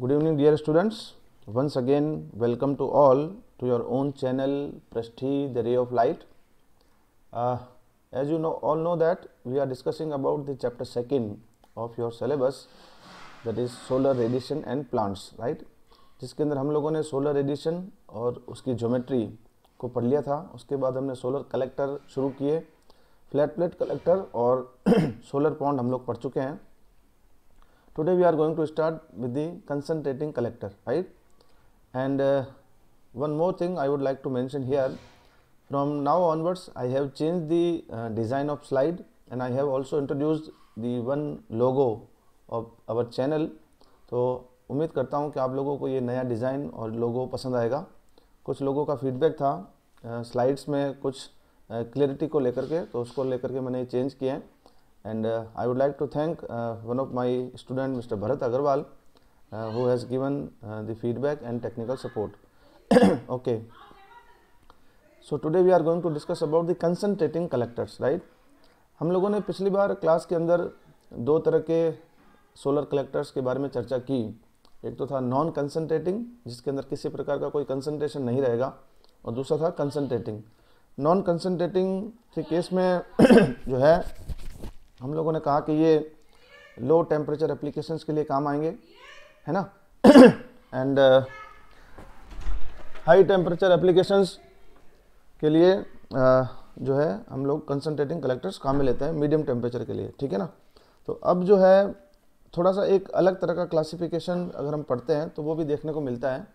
Good evening dear students once again welcome to all to your own channel प्रस्टी the ray of light as you know all know that we are discussing about the chapter second of your syllabus that is solar radiation and plants right जिसके अंदर हम लोगों ने solar radiation और उसकी geometry को पढ़ लिया था उसके बाद हमने सोलर कलेक्टर शुरू किए फ्लैट प्लेट कलेक्टर और सोलर पॉन्ड हम लोग पढ़ चुके हैं today we are going to start with the concentrating collector right and uh, one more thing i would like to mention here from now onwards i have changed the uh, design of slide and i have also introduced the one logo of our channel so उम्मीद करता हूँ कि आप लोगों को ये नया design और लोगो पसंद आएगा कुछ लोगों का फीडबैक था स्लाइड्स में कुछ क्लियरिटी को लेकर के तो उसको लेकर के मैंने चेंज किए हैं and uh, I would like to thank uh, one of my student Mr. Bharat Agarwal uh, who has given uh, the feedback and technical support. okay. So today we are going to discuss about the concentrating collectors, right? हम लोगों ने पिछली बार class के अंदर दो तरह के solar collectors के बारे में चर्चा की एक तो था नॉन कंसनट्रेटिंग जिसके अंदर किसी प्रकार का कोई कंसनट्रेशन नहीं रहेगा और दूसरा था कंसनट्रेटिंग नॉन कंसनट्रेटिंग के केस में जो है हम लोगों ने कहा कि ये लो टेम्परेचर एप्लीकेशन के लिए काम आएंगे है ना एंड हाई टेम्परेचर एप्लीकेशंस के लिए uh, जो है हम लोग कंसनट्रेटिंग कलेक्टर्स काम में लेते हैं मीडियम टेम्परेचर के लिए ठीक है ना तो अब जो है थोड़ा सा एक अलग तरह का क्लासिफिकेशन अगर हम पढ़ते हैं तो वो भी देखने को मिलता है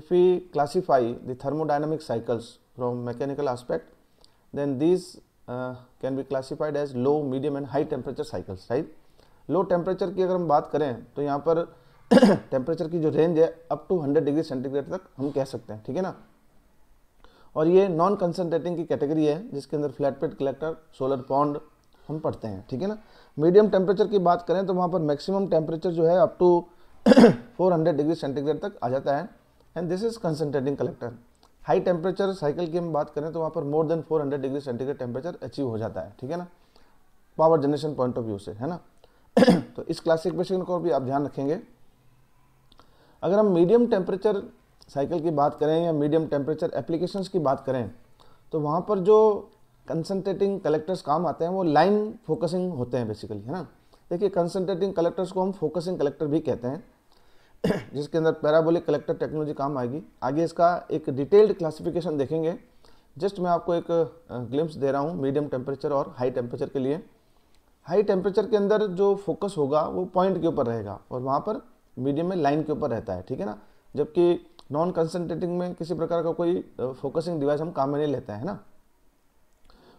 if we classify the thermodynamic cycles from mechanical aspect then this can be classified as low medium and high temperature cycles right low temperature की अगर हम बात करें तो यहाँ पर टेम्परेचर की जो रेंज है अप टू 100 डिग्री सेंटीग्रेड तक हम कह सकते हैं ठीक है ना और ये नॉन कंसनट्रेटिंग की कैटेगरी है जिसके अंदर फ्लैट कलेक्टर सोलर पॉन्ड हम पढ़ते हैं ठीक है ना मीडियम टेम्परेचर की बात करें तो वहाँ पर मैक्सिमम टेम्परेचर जो है अप टू 400 डिग्री सेंटीग्रेड तक आ जाता है and this is concentrating collector high temperature cycle की हम बात करें तो वहाँ पर more than 400 degree centigrade temperature achieve हो जाता है ठीक है ना power generation point of view से है ना तो इस क्लासिक क्वेश्चन को भी आप ध्यान रखेंगे अगर हम मीडियम टेम्परेचर साइकिल की बात करें या मीडियम टेम्परेचर एप्लीकेशन की बात करें तो वहाँ पर जो कंसनट्रेटिंग कलेक्टर्स काम आते हैं वो लाइन फोकसिंग होते हैं बेसिकली है ना देखिए कंसनट्रेटिंग कलेक्टर्स को हम फोकसिंग कलेक्टर भी कहते हैं जिसके अंदर पैराबोलिक कलेक्टर टेक्नोलॉजी काम आएगी आगे इसका एक डिटेल्ड क्लासिफिकेशन देखेंगे जस्ट मैं आपको एक ग्लिम्स दे रहा हूँ मीडियम टेम्परेचर और हाई टेम्परेचर के लिए हाई टेम्परेचर के अंदर जो फोकस होगा वो पॉइंट के ऊपर रहेगा और वहाँ पर मीडियम में लाइन के ऊपर रहता है ठीक है ना जबकि नॉन कंसनट्रेटिंग में किसी प्रकार का कोई फोकसिंग डिवाइस हम काम में नहीं लेते हैं ना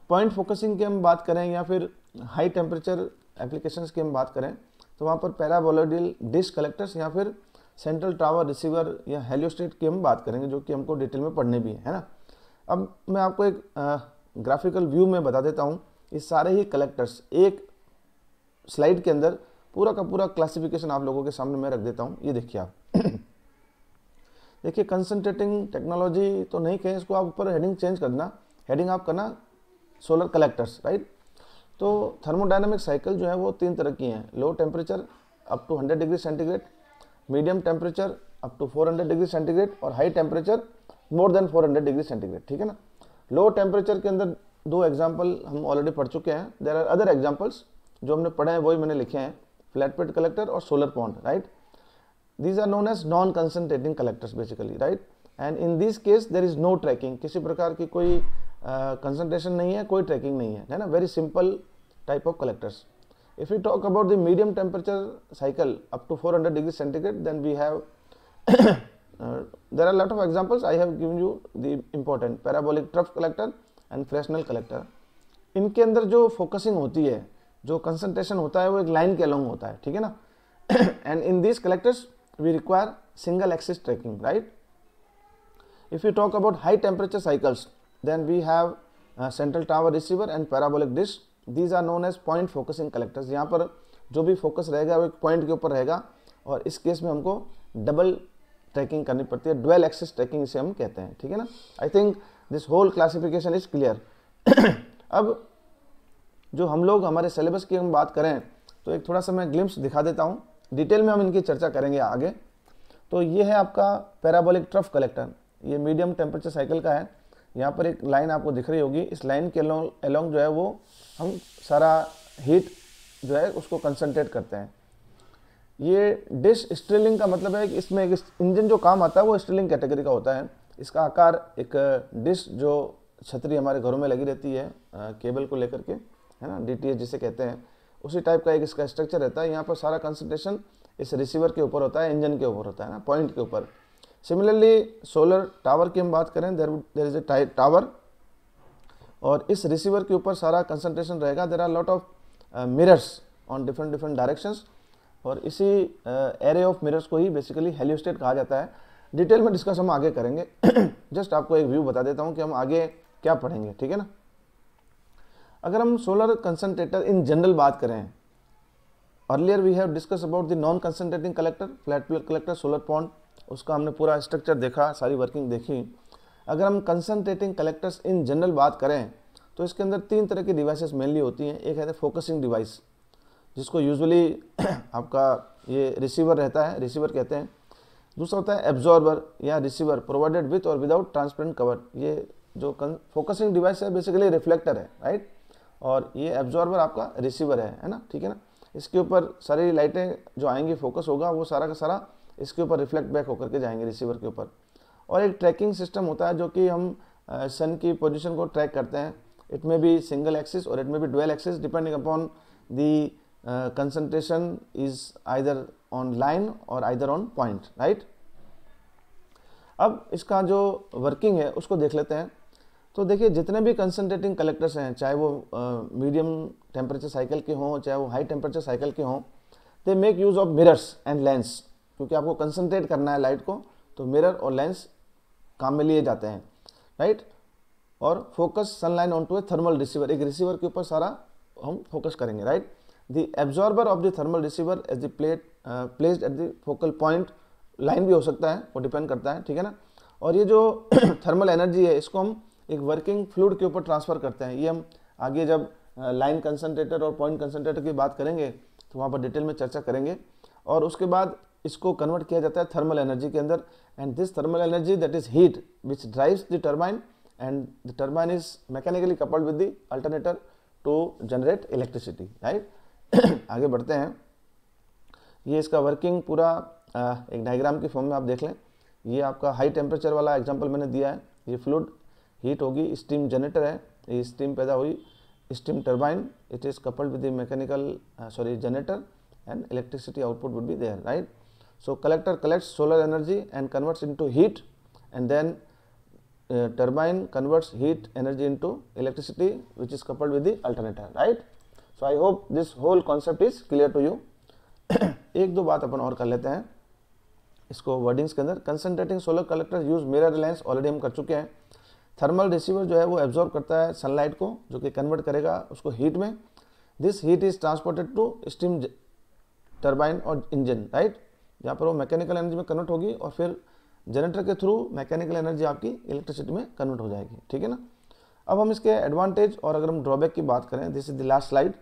पॉइंट फोकसिंग की हम बात करें या फिर हाई टेम्परेचर एप्लीकेशंस की हम बात करें तो वहाँ पर पैराबोलोडियल डिश कलेक्टर्स या फिर सेंट्रल टावर रिसीवर या हेलियोस्टेट की हम बात करेंगे जो कि हमको डिटेल में पढ़ने भी है, है ना अब मैं आपको एक ग्राफिकल व्यू में बता देता हूँ ये सारे ही कलेक्टर्स एक स्लाइड के अंदर पूरा का पूरा क्लासिफिकेशन आप लोगों के सामने मैं रख देता हूँ ये देखिए आप देखिए कंसनट्रेटिंग टेक्नोलॉजी तो नहीं कहें इसको आप ऊपर हेडिंग चेंज करना हेडिंग आप करना सोलर कलेक्टर्स राइट तो थर्मोडाइनमिक साइकिल जो है वो तीन तरह की हैं low temperature up to 100 degree centigrade medium temperature up to 400 degree centigrade और high temperature more than 400 degree centigrade ठीक है ना लो टेम्परेचर के अंदर दो एग्जाम्पल हम ऑलरेडी पढ़ चुके हैं देर आर अदर एग्जाम्पल्स जो हमने पढ़े हैं वही मैंने लिखे हैं फ्लैट पेट कलेक्टर और solar pond right these are known as non concentrating collectors basically right and in this case there is no tracking किसी प्रकार की कोई कंसनट्रेशन uh, नहीं है कोई ट्रैकिंग नहीं है है ना very simple type of collectors If we talk about the medium temperature cycle up to 400 degree centigrade, then we have uh, there are lot of examples. I have given you the important parabolic trough collector and Fresnel collector इनके अंदर जो focusing होती है जो concentration होता है वो एक लाइन के अलॉन्ग होता है ठीक है ना and in this collectors we require single axis tracking right if you talk about high temperature cycles then we have central tower receiver and parabolic dish these are known as point focusing collectors यहाँ पर जो भी focus रहेगा वो एक point के ऊपर रहेगा और इस केस में हमको डबल ट्रैकिंग करनी पड़ती है डुअल एक्सेस ट्रैकिंग इसे हम कहते हैं ठीक है ना I think this whole classification is clear अब जो हम लोग हमारे सिलेबस की हम बात करें तो एक थोड़ा सा मैं ग्लिम्स दिखा देता हूँ डिटेल में हम इनकी चर्चा करेंगे आगे तो ये है आपका पैराबोलिक ट्रफ कलेक्टर ये मीडियम टेम्परेचर साइकिल का है यहाँ पर एक लाइन आपको दिख रही होगी इस लाइन के अलॉन्ग अलॉन्ग जो है वो हम सारा हीट जो है उसको कंसनट्रेट करते हैं ये डिश स्ट्रिलिंग का मतलब है कि इसमें एक इंजन जो काम आता है वो स्ट्रिलिंग कैटेगरी का होता है इसका आकार एक डिश जो छतरी हमारे घरों में लगी रहती है आ, केबल को लेकर के है ना डी जिसे कहते हैं उसी टाइप का एक इसका स्ट्रक्चर रहता है यहाँ पर सारा कंसनट्रेशन इस रिसीवर के ऊपर होता है इंजन के ऊपर होता है ना पॉइंट के ऊपर सिमिलरली सोलर टावर की हम बात करें देर देर इज़ ए टावर और इस रिसीवर के ऊपर सारा कंसंट्रेशन रहेगा there are lot of mirrors on different different directions और इसी एरे ऑफ मिरर्स को ही बेसिकली हेलियोस्टेट कहा जाता है डिटेल में डिस्कस हम आगे करेंगे जस्ट आपको एक व्यू बता देता हूँ कि हम आगे क्या पढ़ेंगे ठीक है ना अगर हम सोलर कंसनट्रेटर इन जनरल बात करें earlier we have discuss about the non concentrating collector flat collector solar pond उसका हमने पूरा स्ट्रक्चर देखा सारी वर्किंग देखी अगर हम कंसनट्रेटिंग कलेक्टर्स इन जनरल बात करें तो इसके अंदर तीन तरह की डिवाइसेस मेनली होती हैं एक है फोकसिंग डिवाइस जिसको यूजुअली आपका ये रिसीवर रहता है रिसीवर कहते हैं दूसरा होता है एब्जॉर्बर या रिसीवर प्रोवाइडेड विथ और विदाउट ट्रांसपेरेंट कवर ये जो फोकसिंग डिवाइस है बेसिकली रिफ्लेक्टर है राइट और ये एब्जॉर्बर आपका रिसीवर है है ना ठीक है ना इसके ऊपर सारी लाइटें जो आएंगी फोकस होगा वो सारा का सारा इसके ऊपर रिफ्लेक्ट बैक होकर के जाएंगे रिसीवर के ऊपर और एक ट्रैकिंग सिस्टम होता है जो कि हम सन की पोजिशन को ट्रैक करते हैं it may be single axis और it may be dual axis depending upon the concentration is either on line और आइदर ऑन पॉइंट राइट अब इसका जो वर्किंग है उसको देख लेते हैं तो देखिए जितने भी कंसनट्रेटिंग कलेक्टर्स हैं चाहे वो मीडियम टेम्परेचर साइकिल के हों चाहे वो हाई टेम्परेचर साइकिल के हों they make use of mirrors and lens क्योंकि आपको कंसनट्रेट करना है लाइट को तो मिरर और लेंस काम में लिए जाते हैं राइट और focus sun line on to a thermal receiver एक रिसीवर के ऊपर सारा हम फोकस करेंगे right the absorber of the thermal receiver as the plate placed at the focal point line भी हो सकता है वो डिपेंड करता है ठीक है ना और ये जो थर्मल एनर्जी है इसको हम एक वर्किंग फ्लूड के ऊपर ट्रांसफ़र करते हैं ये हम आगे जब लाइन uh, कंसनट्रेटर और पॉइंट कंसनट्रेटर की बात करेंगे तो वहाँ पर डिटेल में चर्चा करेंगे और उसके बाद इसको कन्वर्ट किया जाता है थर्मल एनर्जी के अंदर and this thermal energy that is heat which drives the turbine and the turbine is mechanically coupled with the alternator to generate electricity right आगे बढ़ते हैं ये इसका वर्किंग पूरा एक डायग्राम के फॉर्म में आप देख लें ये आपका हाई टेम्परेचर वाला एग्जाम्पल मैंने दिया है ये फ्लूड हीट होगी स्टीम जनरेटर है ये स्टीम पैदा हुई steam turbine it is coupled with the mechanical sorry generator and electricity output would be there right So collector collects solar energy and converts into heat and then uh, turbine converts heat energy into electricity which is coupled with the alternator right. So I hope this whole concept is clear to you. ek do baat apan aur kar lete hain isko wordings ke andar concentrating solar collector use mirror lens already hum kar chuke hain thermal receiver जो है वो absorb करता है sunlight को जो कि convert करेगा उसको हीट में this heat is transported to steam turbine और इंजन राइट जहाँ पर वो मैकेनिकल एनर्जी में कन्वर्ट होगी और फिर जनरेटर के थ्रू मैकेनिकल एनर्जी आपकी इलेक्ट्रिसिटी में कन्वर्ट हो जाएगी ठीक है ना अब हम इसके एडवांटेज और अगर हम ड्रॉबैक की बात करें this is the last slide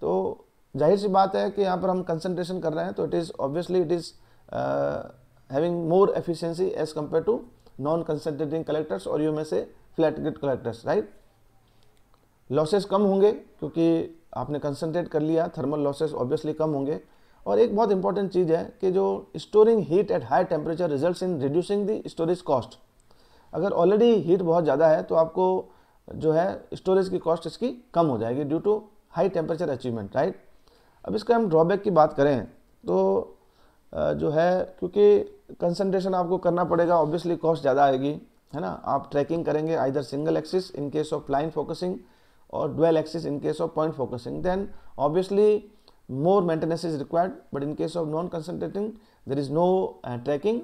तो जाहिर सी बात है कि यहाँ पर हम कंसनट्रेशन कर रहे हैं तो it is obviously it is having more efficiency as compare to non concentrating collectors और यू में से flat grid collectors right losses कम होंगे क्योंकि आपने कंसनट्रेट कर लिया थर्मल लॉसेस ऑब्वियसली कम होंगे और एक बहुत इंपॉर्टेंट चीज़ है कि जो storing heat at high temperature result in reducing the storage cost अगर ऑलरेडी हीट बहुत ज़्यादा है तो आपको जो है स्टोरेज की कॉस्ट इसकी कम हो जाएगी due to high temperature achievement right अब इसका हम ड्रॉबैक की बात करें तो जो है क्योंकि कंसनट्रेशन आपको करना पड़ेगा ऑब्वियसली कॉस्ट ज़्यादा आएगी है ना आप ट्रैकिंग करेंगे either single axis in case of line focusing और dual axis in case of point focusing then obviously more maintenance is required but in case of non concentrating there is no uh, tracking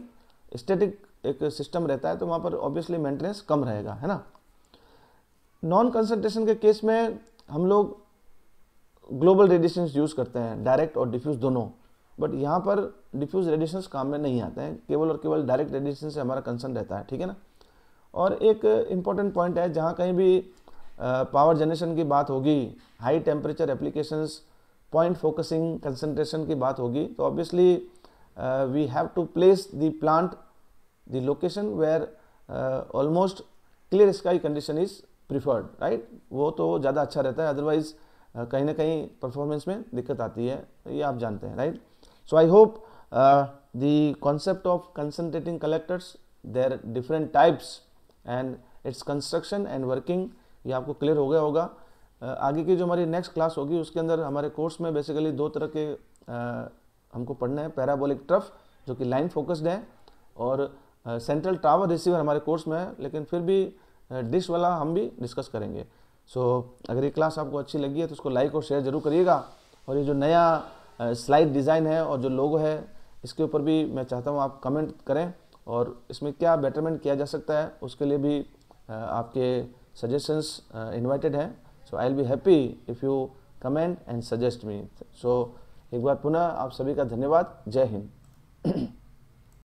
static एक system रहता है तो वहाँ पर obviously maintenance कम रहेगा है ना नॉन कंसंट्रेशन के केस में हम लोग ग्लोबल रेडिएशन यूज़ करते हैं डायरेक्ट और डिफ्यूज़ दोनों बट यहाँ पर डिफ्यूज़ रेडिएशन काम में नहीं आते हैं केवल और केवल डायरेक्ट रेडिएशन से हमारा कंसर्न रहता है ठीक है ना और एक इम्पॉर्टेंट पॉइंट है जहाँ कहीं भी पावर uh, जनरेशन की बात होगी high temperature applications point focusing concentration की बात होगी तो obviously we have to place the plant the location where almost clear sky condition is preferred right वो तो ज़्यादा अच्छा रहता है अदरवाइज uh, कहीं ना कहीं परफॉर्मेंस में दिक्कत आती है ये आप जानते हैं right so I hope the concept of concentrating collectors there different types and its construction and working ये आपको क्लियर हो गया होगा आगे की जो हमारी नेक्स्ट क्लास होगी उसके अंदर हमारे कोर्स में बेसिकली दो तरह के आ, हमको पढ़ने हैं पैराबोलिक ट्रफ जो कि लाइन फोकस्ड है और सेंट्रल टावर रिसीवर हमारे कोर्स में है लेकिन फिर भी डिश वाला हम भी डिस्कस करेंगे सो so, अगर ये क्लास आपको अच्छी लगी है तो उसको लाइक और शेयर जरूर करिएगा और ये जो नया स्लाइड डिज़ाइन है और जो लोगो है इसके ऊपर भी मैं चाहता हूँ आप कमेंट करें और इसमें क्या बेटरमेंट किया जा सकता है उसके लिए भी आपके सजेशंस इन्वाइटेड हैं so I will be happy if you comment and suggest me so एक बार पुनः आप सभी का धन्यवाद जय हिंद